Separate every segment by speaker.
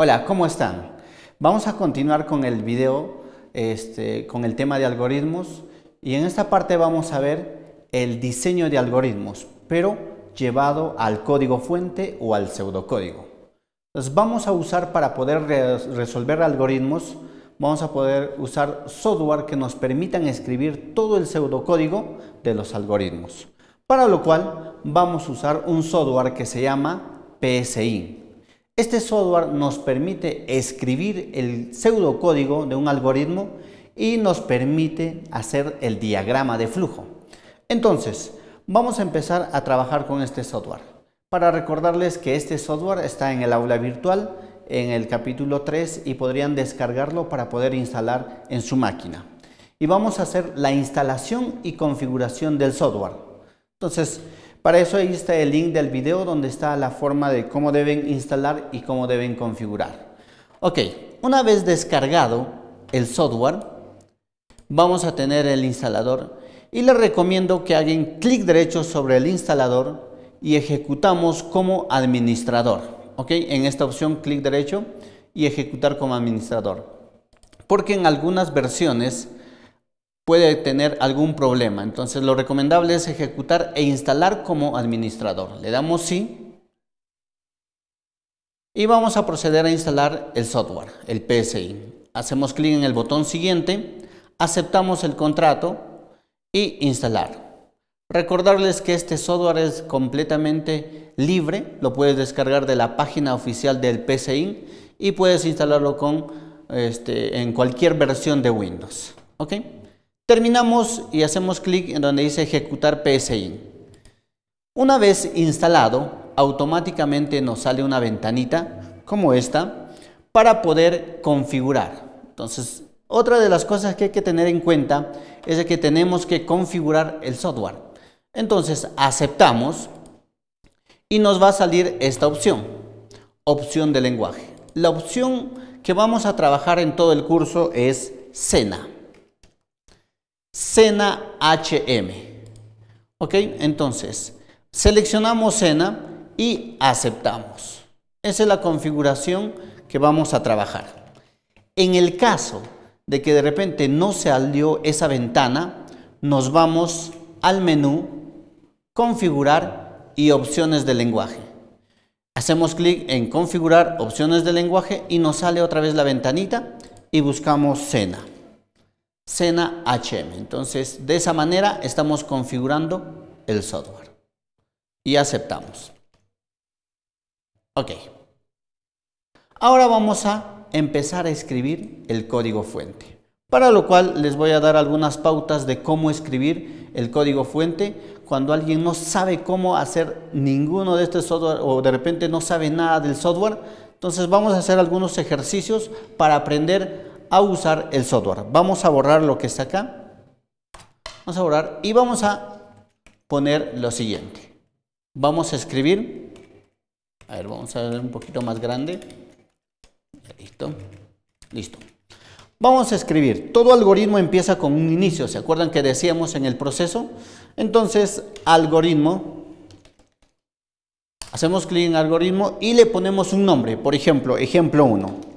Speaker 1: Hola, ¿cómo están? Vamos a continuar con el video, este, con el tema de algoritmos y en esta parte vamos a ver el diseño de algoritmos, pero llevado al código fuente o al pseudocódigo. Los vamos a usar para poder resolver algoritmos, vamos a poder usar software que nos permitan escribir todo el pseudocódigo de los algoritmos. Para lo cual vamos a usar un software que se llama PSI, este software nos permite escribir el pseudocódigo de un algoritmo y nos permite hacer el diagrama de flujo. Entonces, vamos a empezar a trabajar con este software. Para recordarles que este software está en el aula virtual en el capítulo 3 y podrían descargarlo para poder instalar en su máquina. Y vamos a hacer la instalación y configuración del software. Entonces, para eso ahí está el link del video donde está la forma de cómo deben instalar y cómo deben configurar. Ok, una vez descargado el software, vamos a tener el instalador y les recomiendo que hagan clic derecho sobre el instalador y ejecutamos como administrador. Ok, en esta opción clic derecho y ejecutar como administrador. Porque en algunas versiones puede tener algún problema. Entonces lo recomendable es ejecutar e instalar como administrador. Le damos sí y vamos a proceder a instalar el software, el PSI. Hacemos clic en el botón siguiente, aceptamos el contrato y instalar. Recordarles que este software es completamente libre, lo puedes descargar de la página oficial del PSI y puedes instalarlo con, este, en cualquier versión de Windows. ¿okay? Terminamos y hacemos clic en donde dice ejecutar PSI. Una vez instalado, automáticamente nos sale una ventanita como esta para poder configurar. Entonces, otra de las cosas que hay que tener en cuenta es que tenemos que configurar el software. Entonces, aceptamos y nos va a salir esta opción, opción de lenguaje. La opción que vamos a trabajar en todo el curso es Cena. Cena HM. ¿Ok? Entonces, seleccionamos cena y aceptamos. Esa es la configuración que vamos a trabajar. En el caso de que de repente no se salió esa ventana, nos vamos al menú Configurar y opciones de lenguaje. Hacemos clic en Configurar opciones de lenguaje y nos sale otra vez la ventanita y buscamos cena. Sena HM. Entonces, de esa manera estamos configurando el software. Y aceptamos. Ok. Ahora vamos a empezar a escribir el código fuente. Para lo cual les voy a dar algunas pautas de cómo escribir el código fuente cuando alguien no sabe cómo hacer ninguno de estos software o de repente no sabe nada del software. Entonces vamos a hacer algunos ejercicios para aprender a usar el software. Vamos a borrar lo que está acá. Vamos a borrar y vamos a poner lo siguiente. Vamos a escribir. A ver, vamos a ver un poquito más grande. Listo. Listo. Vamos a escribir. Todo algoritmo empieza con un inicio. ¿Se acuerdan que decíamos en el proceso? Entonces, algoritmo. Hacemos clic en algoritmo y le ponemos un nombre. Por ejemplo, ejemplo 1.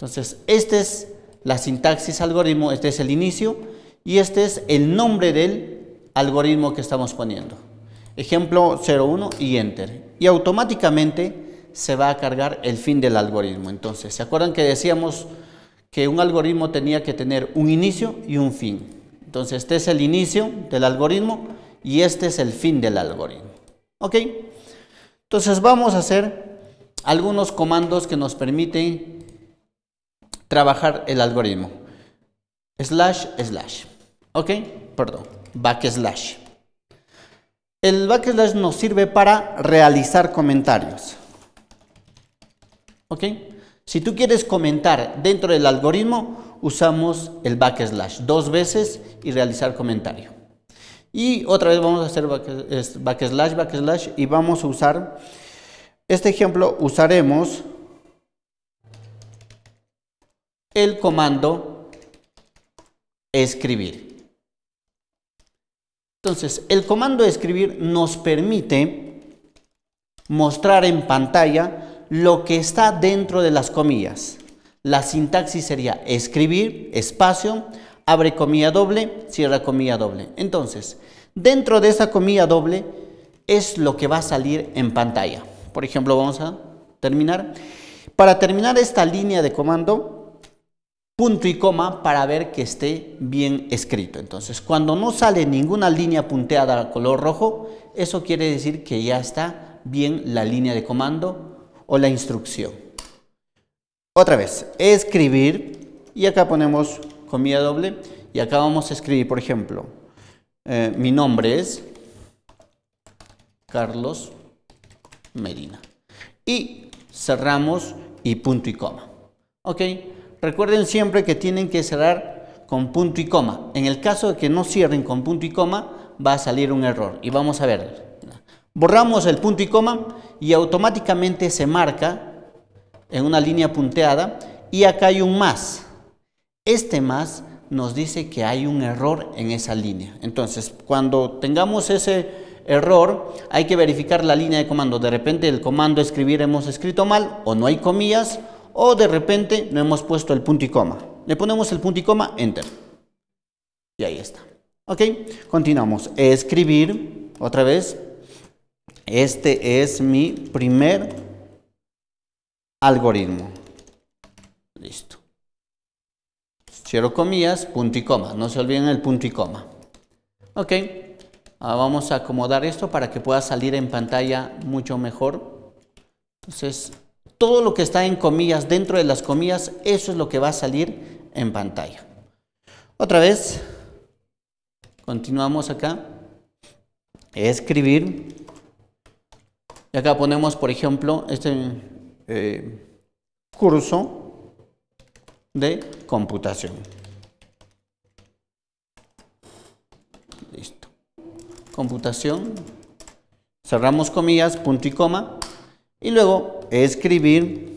Speaker 1: Entonces, esta es la sintaxis algoritmo, este es el inicio y este es el nombre del algoritmo que estamos poniendo. Ejemplo 01 y Enter. Y automáticamente se va a cargar el fin del algoritmo. Entonces, ¿se acuerdan que decíamos que un algoritmo tenía que tener un inicio y un fin? Entonces, este es el inicio del algoritmo y este es el fin del algoritmo. ¿Ok? Entonces, vamos a hacer algunos comandos que nos permiten trabajar el algoritmo. Slash, slash. ¿Ok? Perdón. Backslash. El backslash nos sirve para realizar comentarios. ¿Ok? Si tú quieres comentar dentro del algoritmo, usamos el backslash dos veces y realizar comentario. Y otra vez vamos a hacer backslash, backslash y vamos a usar, este ejemplo usaremos el comando escribir. Entonces, el comando escribir nos permite mostrar en pantalla lo que está dentro de las comillas. La sintaxis sería escribir, espacio, abre comilla doble, cierra comilla doble. Entonces, dentro de esa comilla doble es lo que va a salir en pantalla. Por ejemplo, vamos a terminar. Para terminar esta línea de comando, punto y coma para ver que esté bien escrito. Entonces, cuando no sale ninguna línea punteada al color rojo, eso quiere decir que ya está bien la línea de comando o la instrucción. Otra vez, escribir, y acá ponemos comida doble, y acá vamos a escribir, por ejemplo, eh, mi nombre es Carlos Medina. Y cerramos y punto y coma. ¿Ok? Recuerden siempre que tienen que cerrar con punto y coma. En el caso de que no cierren con punto y coma, va a salir un error y vamos a ver. Borramos el punto y coma y automáticamente se marca en una línea punteada y acá hay un más. Este más nos dice que hay un error en esa línea. Entonces, cuando tengamos ese error, hay que verificar la línea de comando. De repente el comando escribir hemos escrito mal o no hay comillas o de repente no hemos puesto el punto y coma. Le ponemos el punto y coma, enter. Y ahí está. Ok, continuamos. Escribir, otra vez. Este es mi primer algoritmo. Listo. Cierro comillas, punto y coma. No se olviden el punto y coma. Ok, Ahora vamos a acomodar esto para que pueda salir en pantalla mucho mejor. Entonces, todo lo que está en comillas, dentro de las comillas, eso es lo que va a salir en pantalla. Otra vez, continuamos acá, escribir, y acá ponemos, por ejemplo, este eh, curso de computación. Listo. Computación. Cerramos comillas, punto y coma. Y luego escribir.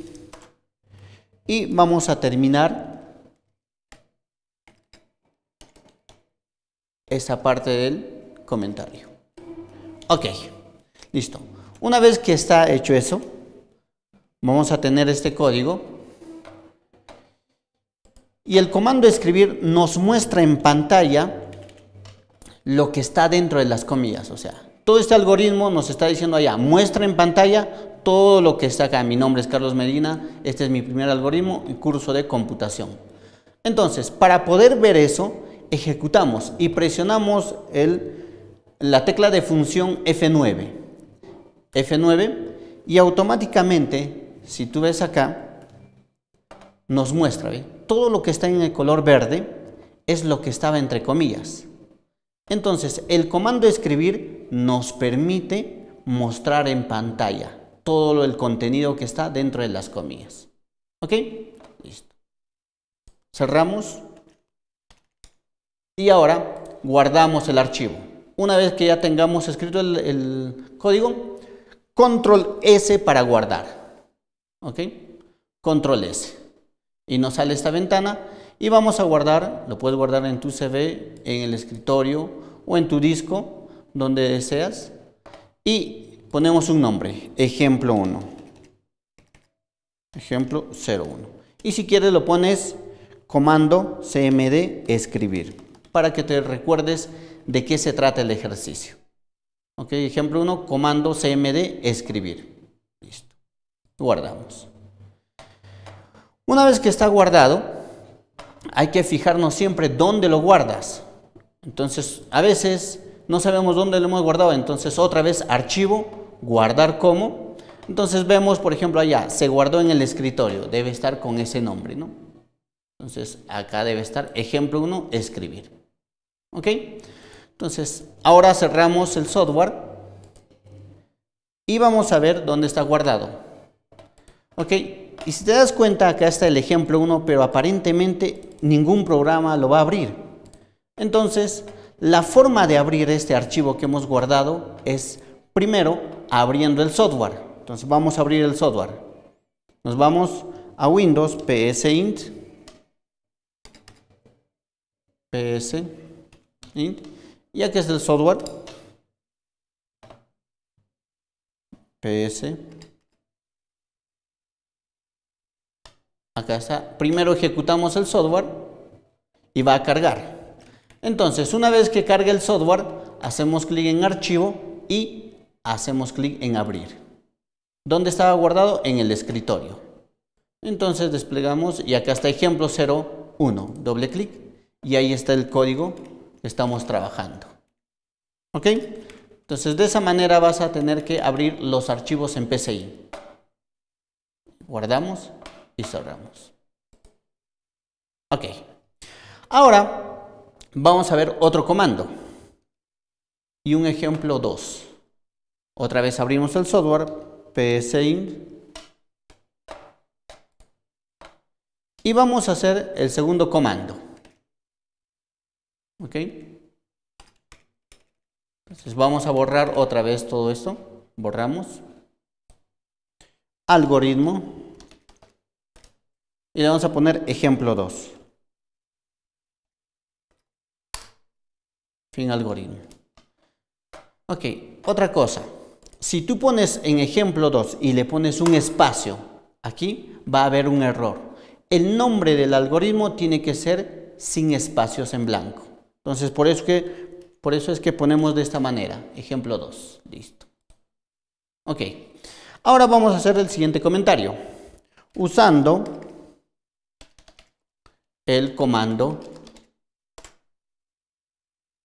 Speaker 1: Y vamos a terminar esa parte del comentario. Ok, listo. Una vez que está hecho eso, vamos a tener este código. Y el comando escribir nos muestra en pantalla lo que está dentro de las comillas. O sea, todo este algoritmo nos está diciendo allá, muestra en pantalla todo lo que está acá. Mi nombre es Carlos Medina, este es mi primer algoritmo, y curso de computación. Entonces, para poder ver eso, ejecutamos y presionamos la tecla de función F9. F9 y automáticamente, si tú ves acá, nos muestra, todo lo que está en el color verde es lo que estaba entre comillas. Entonces, el comando escribir nos permite mostrar en pantalla todo el contenido que está dentro de las comillas. ¿Ok? Listo. Cerramos. Y ahora guardamos el archivo. Una vez que ya tengamos escrito el, código, control S para guardar. ¿Ok? Control S. Y nos sale esta ventana y vamos a guardar, lo puedes guardar en tu CV, en el escritorio o en tu disco, donde deseas. Y ponemos un nombre, ejemplo 1. Ejemplo 01. Y si quieres lo pones comando cmd escribir para que te recuerdes de qué se trata el ejercicio. Ok, ejemplo 1, comando cmd escribir. Listo. Guardamos. Una vez que está guardado, hay que fijarnos siempre dónde lo guardas. Entonces, a veces no sabemos dónde lo hemos guardado, entonces otra vez archivo guardar como. Entonces vemos, por ejemplo, allá, se guardó en el escritorio, debe estar con ese nombre, ¿no? Entonces acá debe estar ejemplo 1, escribir. ¿Ok? Entonces, ahora cerramos el software y vamos a ver dónde está guardado. ¿Ok? Y si te das cuenta, acá está el ejemplo 1, pero aparentemente ningún programa lo va a abrir. Entonces, la forma de abrir este archivo que hemos guardado es primero abriendo el software. Entonces vamos a abrir el software. Nos vamos a Windows psint psint y aquí es el software ps acá está primero ejecutamos el software y va a cargar entonces una vez que cargue el software hacemos clic en archivo y hacemos clic en abrir. ¿Dónde estaba guardado? En el escritorio. Entonces desplegamos y acá está ejemplo 01, doble clic y ahí está el código que estamos trabajando. ¿Ok? Entonces de esa manera vas a tener que abrir los archivos en PCI. Guardamos y cerramos. Ok. Ahora vamos a ver otro comando y un ejemplo 2. Otra vez abrimos el software, psin. Y vamos a hacer el segundo comando. ¿Ok? Entonces vamos a borrar otra vez todo esto. Borramos. Algoritmo. Y le vamos a poner ejemplo 2. Fin algoritmo. Ok, otra cosa. Si tú pones en ejemplo 2 y le pones un espacio, aquí va a haber un error. El nombre del algoritmo tiene que ser sin espacios en blanco. Entonces, por eso, que, por eso es que ponemos de esta manera, ejemplo 2. Listo. Ok. Ahora vamos a hacer el siguiente comentario. Usando el comando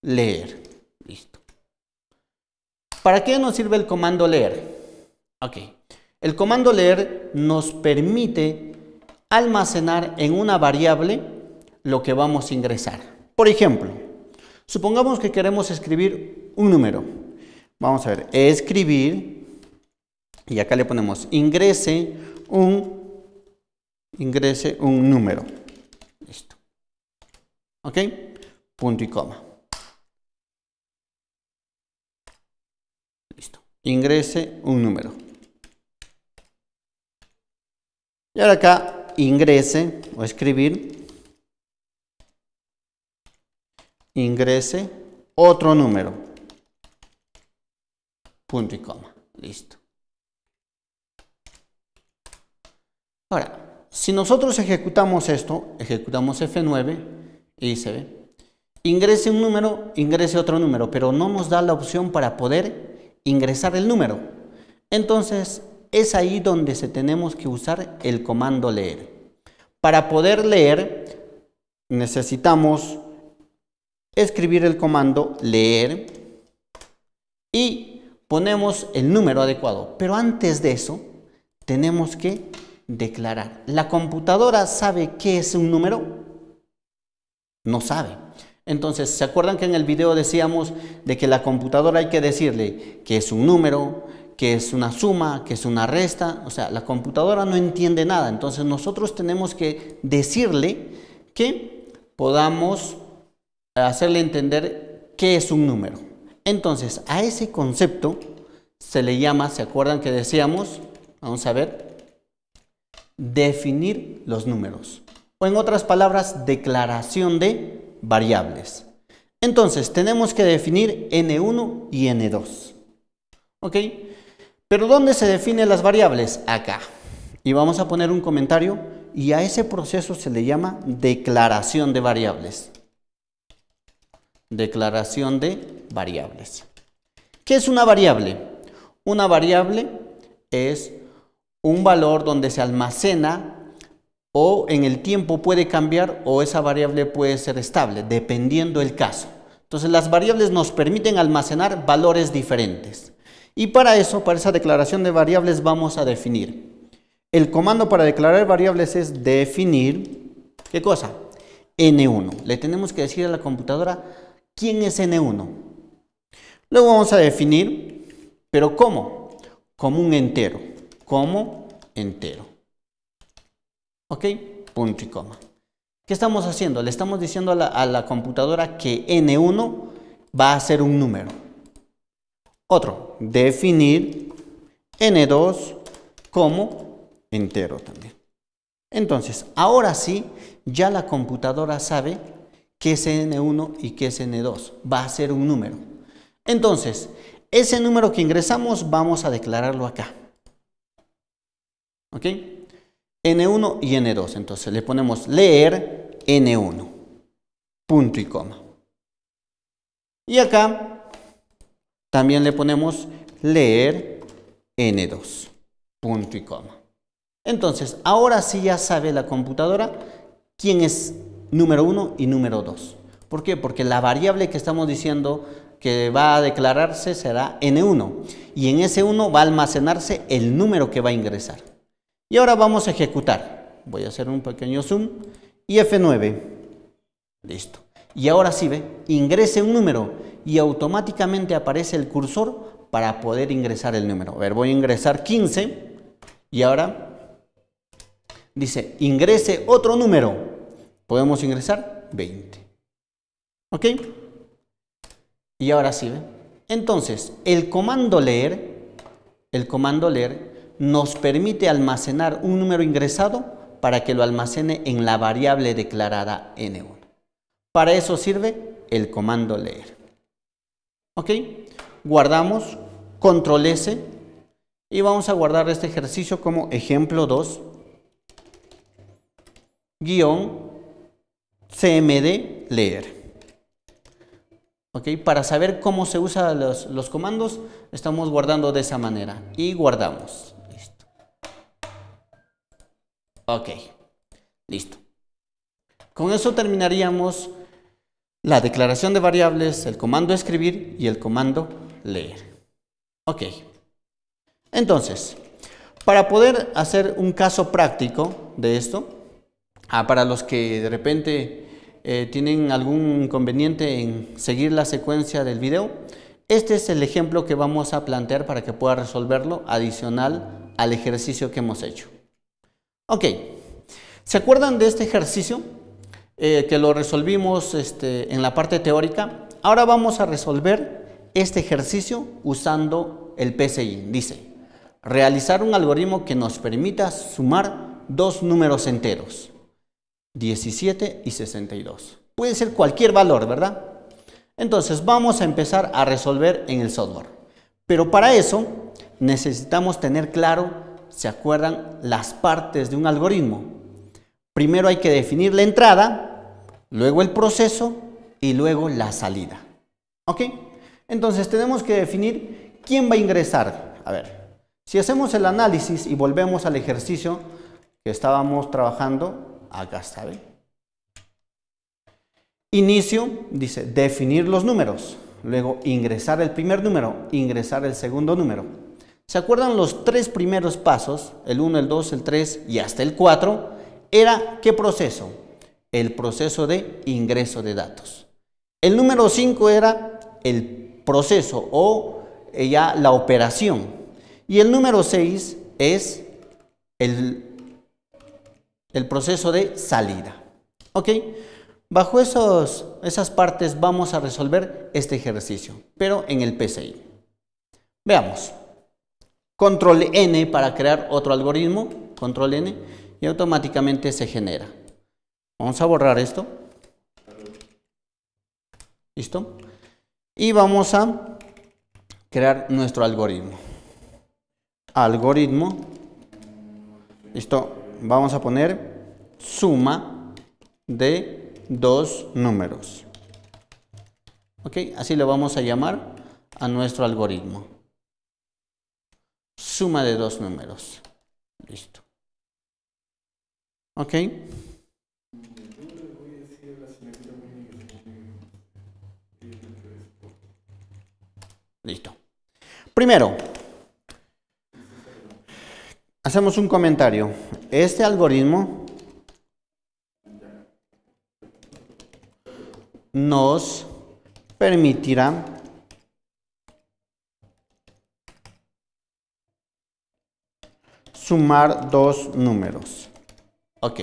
Speaker 1: leer. Listo. ¿Para qué nos sirve el comando leer? Ok, el comando leer nos permite almacenar en una variable lo que vamos a ingresar. Por ejemplo, supongamos que queremos escribir un número. Vamos a ver, escribir, y acá le ponemos ingrese un, ingrese un número. Listo. ¿Ok? Punto y coma. ingrese un número. Y ahora acá ingrese o escribir ingrese otro número. Punto y coma. Listo. Ahora, si nosotros ejecutamos esto, ejecutamos F9 y se ve. Ingrese un número, ingrese otro número, pero no nos da la opción para poder ingresar el número. Entonces, es ahí donde se tenemos que usar el comando leer. Para poder leer, necesitamos escribir el comando leer y ponemos el número adecuado. Pero antes de eso, tenemos que declarar. ¿La computadora sabe qué es un número? No sabe. Entonces, ¿se acuerdan que en el video decíamos de que la computadora hay que decirle que es un número, que es una suma, que es una resta? O sea, la computadora no entiende nada. Entonces, nosotros tenemos que decirle que podamos hacerle entender qué es un número. Entonces, a ese concepto se le llama, ¿se acuerdan que decíamos? Vamos a ver. Definir los números. O en otras palabras, declaración de variables. Entonces, tenemos que definir N1 y N2. ¿Ok? Pero ¿dónde se definen las variables? Acá. Y vamos a poner un comentario y a ese proceso se le llama declaración de variables. Declaración de variables. ¿Qué es una variable? Una variable es un valor donde se almacena o en el tiempo puede cambiar o esa variable puede ser estable, dependiendo el caso. Entonces las variables nos permiten almacenar valores diferentes. Y para eso, para esa declaración de variables, vamos a definir. El comando para declarar variables es definir, ¿qué cosa? N1. Le tenemos que decir a la computadora quién es N1. Luego vamos a definir, pero ¿cómo? Como un entero, como entero. ¿Ok? Punto y coma. ¿Qué estamos haciendo? Le estamos diciendo a la, computadora que N1 va a ser un número. Otro, definir N2 como entero también. Entonces, ahora sí, ya la computadora sabe que es N1 y que es N2. Va a ser un número. Entonces, ese número que ingresamos vamos a declararlo acá. ¿Ok? N1 y N2. Entonces le ponemos leer N1. Punto y coma. Y acá también le ponemos leer N2. Punto y coma. Entonces, ahora sí ya sabe la computadora quién es número 1 y número 2. ¿Por qué? Porque la variable que estamos diciendo que va a declararse será N1 y en ese 1 va a almacenarse el número que va a ingresar. Y ahora vamos a ejecutar. Voy a hacer un pequeño zoom y F9. Listo. Y ahora sí ve, ingrese un número y automáticamente aparece el cursor para poder ingresar el número. A ver, voy a ingresar 15 y ahora dice ingrese otro número. Podemos ingresar 20. ¿Ok? Y ahora sí ve. Entonces, el comando leer, el comando leer nos permite almacenar un número ingresado para que lo almacene en la variable declarada n1. Para eso sirve el comando leer. ¿Ok? Guardamos, control S y vamos a guardar este ejercicio como ejemplo 2 guión cmd leer. ¿Ok? Para saber cómo se usan los, los comandos, estamos guardando de esa manera y guardamos. Ok, listo. Con eso terminaríamos la declaración de variables, el comando escribir y el comando leer. Ok, entonces, para poder hacer un caso práctico de esto, ah, para los que de repente eh, tienen algún inconveniente en seguir la secuencia del video, este es el ejemplo que vamos a plantear para que pueda resolverlo adicional al ejercicio que hemos hecho. Ok, ¿se acuerdan de este ejercicio eh, que lo resolvimos este, en la parte teórica? Ahora vamos a resolver este ejercicio usando el PCI. Dice, realizar un algoritmo que nos permita sumar dos números enteros, 17 y 62. Puede ser cualquier valor, ¿verdad? Entonces vamos a empezar a resolver en el software. Pero para eso necesitamos tener claro ¿se acuerdan? Las partes de un algoritmo. Primero hay que definir la entrada, luego el proceso y luego la salida. ¿Ok? Entonces tenemos que definir quién va a ingresar. A ver, si hacemos el análisis y volvemos al ejercicio que estábamos trabajando, acá está, Inicio, dice, definir los números. Luego ingresar el primer número, ingresar el segundo número ¿Se acuerdan los tres primeros pasos? El 1, el 2, el 3 y hasta el 4. Era qué proceso? El proceso de ingreso de datos. El número 5 era el proceso o eh, ya la operación. Y el número 6 es el, proceso de salida. ¿Ok? Bajo esas partes vamos a resolver este ejercicio, pero en el PCI. Veamos control N para crear otro algoritmo, control N, y automáticamente se genera. Vamos a borrar esto. ¿Listo? Y vamos a crear nuestro algoritmo. Algoritmo. Listo. Vamos a poner suma de dos números. ¿Ok? Así lo vamos a llamar a nuestro algoritmo suma de dos números. Listo. ¿Ok? Listo. Primero, hacemos un comentario. Este algoritmo nos permitirá sumar dos números. Ok.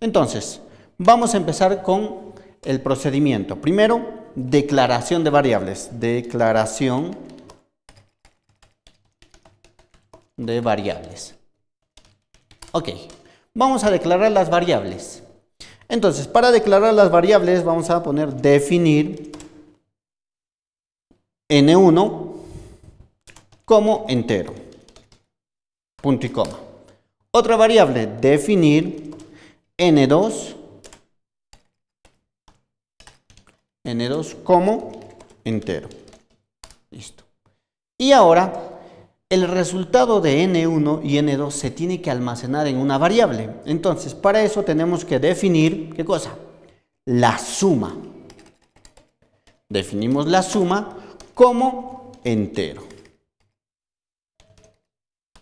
Speaker 1: Entonces, vamos a empezar con el procedimiento. Primero, declaración de variables. Declaración de variables. Ok, vamos a declarar las variables. Entonces, para declarar las variables vamos a poner definir n1 como entero punto y coma. Otra variable, definir n2, n2 como entero. Listo. Y ahora el resultado de n1 y n2 se tiene que almacenar en una variable. Entonces, para eso tenemos que definir, ¿qué cosa? La suma. Definimos la suma como entero.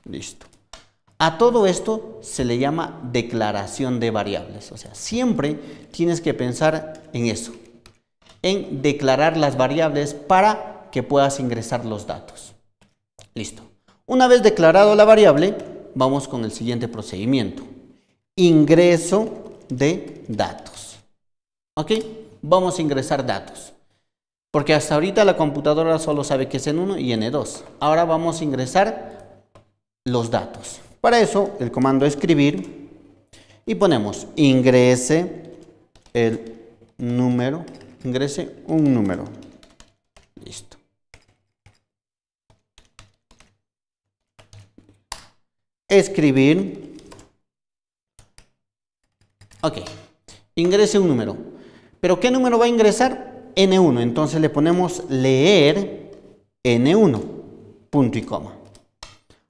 Speaker 1: Listo. A todo esto se le llama declaración de variables. O sea, siempre tienes que pensar en eso, en declarar las variables para que puedas ingresar los datos. Listo. Una vez declarado la variable, vamos con el siguiente procedimiento. Ingreso de datos. ¿Ok? Vamos a ingresar datos. Porque hasta ahorita la computadora solo sabe que es n 1 y n 2. E Ahora vamos a ingresar los datos. Para eso, el comando escribir y ponemos ingrese el número, ingrese un número. Listo. Escribir. Ok. Ingrese un número. ¿Pero qué número va a ingresar? N1. Entonces le ponemos leer N1. Punto y coma.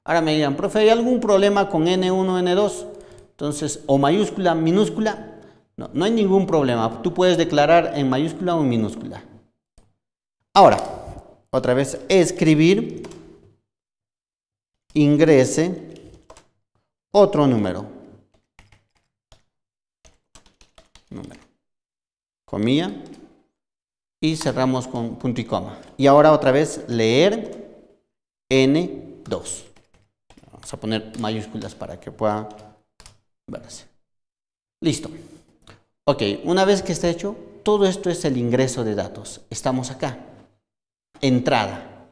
Speaker 1: Ahora me dirán, profe, ¿hay algún problema con N1, N2? Entonces, o mayúscula, minúscula. No, no hay ningún problema. Tú puedes declarar en mayúscula o en minúscula. Ahora, otra vez, escribir, ingrese otro número. Número. Comilla. Y cerramos con punto y coma. Y ahora otra vez, leer N2. Vamos a poner mayúsculas para que pueda verse. Listo. Ok, una vez que está hecho, todo esto es el ingreso de datos. Estamos acá. Entrada.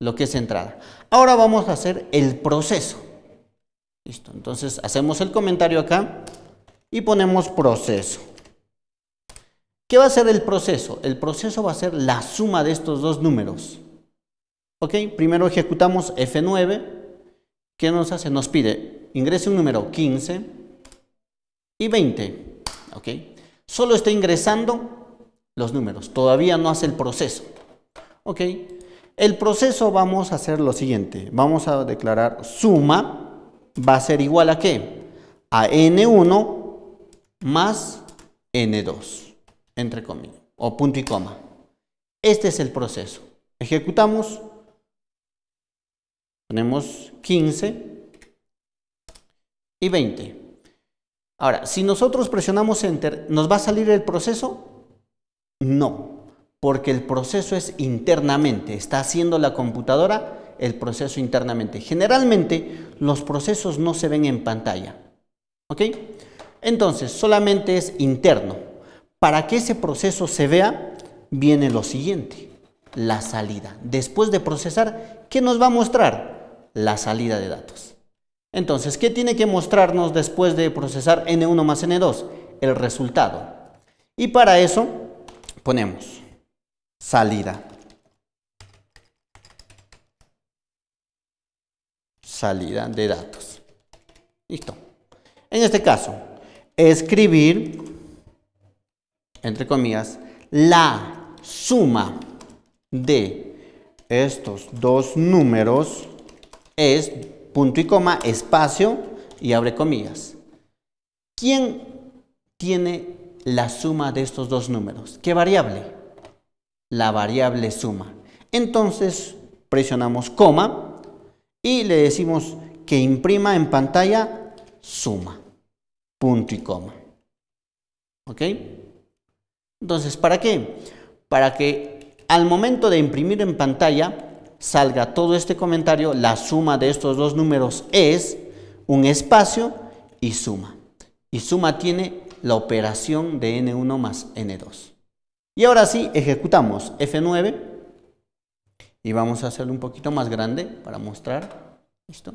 Speaker 1: Lo que es entrada. Ahora vamos a hacer el proceso. Listo. Entonces hacemos el comentario acá y ponemos proceso. ¿Qué va a ser el proceso? El proceso va a ser la suma de estos dos números. ¿Ok? Primero ejecutamos F9 ¿Qué nos hace? Nos pide ingrese un número 15 y 20. ¿Ok? Solo está ingresando los números, todavía no hace el proceso. ¿Ok? El proceso vamos a hacer lo siguiente. Vamos a declarar suma va a ser igual a qué? A n1 más n2, entre comillas, o punto y coma. Este es el proceso. Ejecutamos. Tenemos 15 y 20. Ahora, si nosotros presionamos Enter, ¿nos va a salir el proceso? No, porque el proceso es internamente, está haciendo la computadora el proceso internamente. Generalmente los procesos no se ven en pantalla, ¿ok? Entonces, solamente es interno. Para que ese proceso se vea, viene lo siguiente, la salida. Después de procesar, ¿qué nos va a mostrar? la salida de datos. Entonces, ¿qué tiene que mostrarnos después de procesar N1 más N2? El resultado. Y para eso ponemos salida. Salida de datos. Listo. En este caso, escribir, entre comillas, la suma de estos dos números es punto y coma, espacio y abre comillas. ¿Quién tiene la suma de estos dos números? ¿Qué variable? La variable suma. Entonces presionamos coma y le decimos que imprima en pantalla suma, punto y coma. ¿Ok? Entonces, ¿para qué? Para que al momento de imprimir en pantalla salga todo este comentario, la suma de estos dos números es un espacio y suma. Y suma tiene la operación de n1 más n2. Y ahora sí, ejecutamos F9 y vamos a hacerlo un poquito más grande para mostrar. ¿Listo?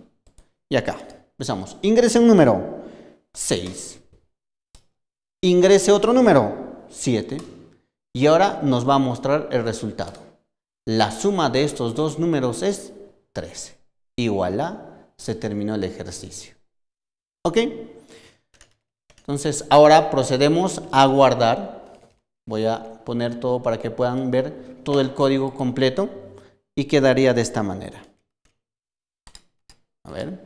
Speaker 1: Y acá, empezamos. Ingrese un número, 6. Ingrese otro número, 7. Y ahora nos va a mostrar el resultado. La suma de estos dos números es 13. igual se terminó el ejercicio. ¿Ok? Entonces, ahora procedemos a guardar. Voy a poner todo para que puedan ver todo el código completo. Y quedaría de esta manera. A ver.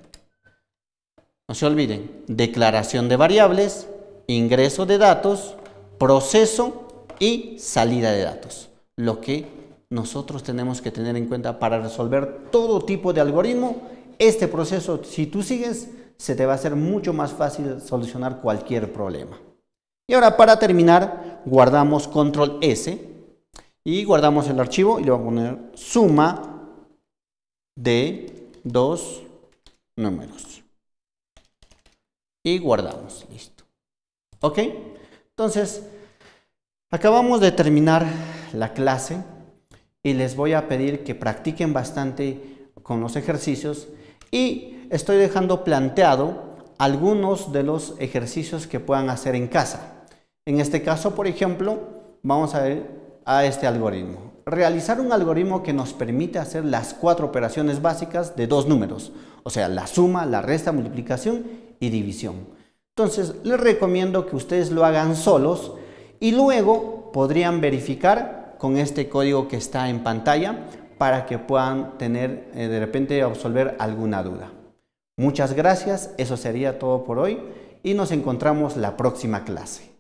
Speaker 1: No se olviden. Declaración de variables, ingreso de datos, proceso y salida de datos. Lo que nosotros tenemos que tener en cuenta para resolver todo tipo de algoritmo. Este proceso, si tú sigues, se te va a hacer mucho más fácil solucionar cualquier problema. Y ahora para terminar, guardamos control S y guardamos el archivo y le vamos a poner suma de dos números. Y guardamos, listo. ¿Ok? Entonces, acabamos de terminar la clase y les voy a pedir que practiquen bastante con los ejercicios y estoy dejando planteado algunos de los ejercicios que puedan hacer en casa. En este caso, por ejemplo, vamos a ver a este algoritmo. Realizar un algoritmo que nos permite hacer las cuatro operaciones básicas de dos números, o sea, la suma, la resta, multiplicación y división. Entonces, les recomiendo que ustedes lo hagan solos y luego podrían verificar con este código que está en pantalla para que puedan tener eh, de repente absolver alguna duda. Muchas gracias, eso sería todo por hoy y nos encontramos la próxima clase.